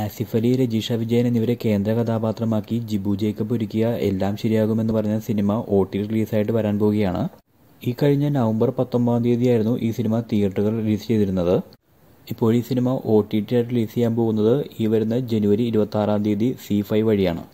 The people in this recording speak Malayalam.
ആസിഫ് അലി രജീഷ വിജയൻ എന്നിവരെ കേന്ദ്ര കഥാപാത്രമാക്കി ജിബു ജേക്കബ് ഒരുക്കിയ എല്ലാം ശരിയാകുമെന്ന് പറഞ്ഞ സിനിമ ഒ ടി റിലീസായിട്ട് വരാൻ പോവുകയാണ് ഈ കഴിഞ്ഞ നവംബർ പത്തൊമ്പതാം തീയതിയായിരുന്നു ഈ സിനിമ തിയേറ്ററുകൾ റിലീസ് ചെയ്തിരുന്നത് ഇപ്പോൾ ഈ cinema O T T release ചെയ്യാൻ പോകുന്നത് ഈ വരുന്ന ജനുവരി ഇരുപത്തി ആറാം തീയതി സി ഫൈവ് വഴിയാണ്